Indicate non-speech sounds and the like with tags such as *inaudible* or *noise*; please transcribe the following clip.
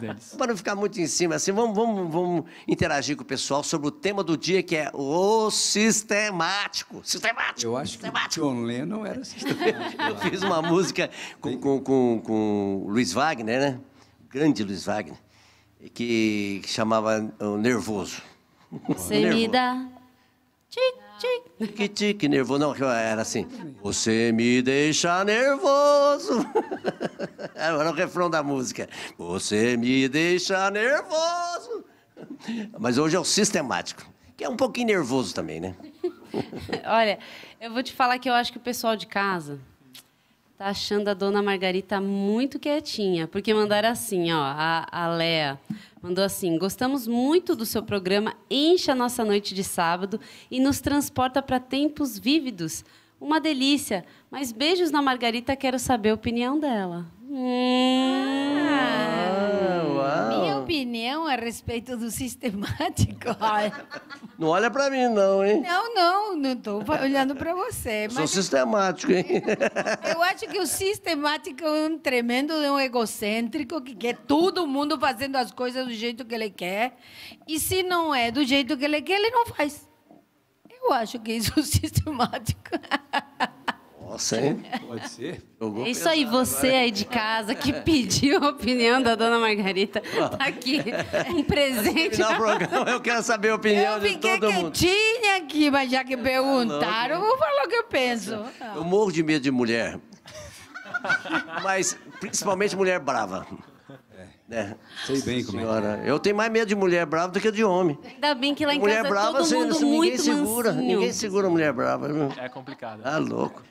Deles. Para não ficar muito em cima, assim, vamos, vamos, vamos interagir com o pessoal sobre o tema do dia, que é o sistemático. Sistemático. Eu acho sistemático. que o John Lennon era sistemático. Eu fiz uma música com, com, com, com o Luiz Wagner, né? O grande Luiz Wagner, que chamava eh, o Nervoso. Você me dá Tic, tic, nervoso. Não, era assim. Você me deixa nervoso. *laughs* Era o refrão da música. Você me deixa nervoso. Mas hoje é o sistemático, que é um pouquinho nervoso também, né? *laughs* Olha, eu vou te falar que eu acho que o pessoal de casa tá achando a dona Margarita muito quietinha, porque mandaram assim, ó, a, a Lea mandou assim: gostamos muito do seu programa, enche a nossa noite de sábado e nos transporta para tempos vívidos. Uma delícia, mas beijos na Margarita, quero saber a opinião dela. Hum opinião a respeito do sistemático. *laughs* Não olha para mim, não, hein? Não, não, não estou olhando para você. Sou sistemático, hein? *laughs* Eu acho que o sistemático é um tremendo é um egocêntrico que quer todo mundo fazendo as coisas do jeito que ele quer. E se não é do jeito que ele quer, ele não faz. Eu acho que isso é *laughs* sistemático. Posso Pode ser. é isso aí, você agora. aí de casa que *laughs* pediu a opinião da dona Margarita. Tá aqui, *laughs* um presente. programa, eu quero saber a opinião de todo mundo. Eu fiquei quietinha aqui, mas já que perguntaram, eu vou falar o que eu penso. Eu morro de medo de mulher. *laughs* Mas, principalmente mulher brava. É. Né? Sei bem como é Senhora, é. Eu tenho mais medo de mulher brava do que de homem. Ainda bem que lá em mulher casa é brava, todo mundo se, se, ninguém segura, Ninguém segura mulher brava. É complicado. Tá ah, louco.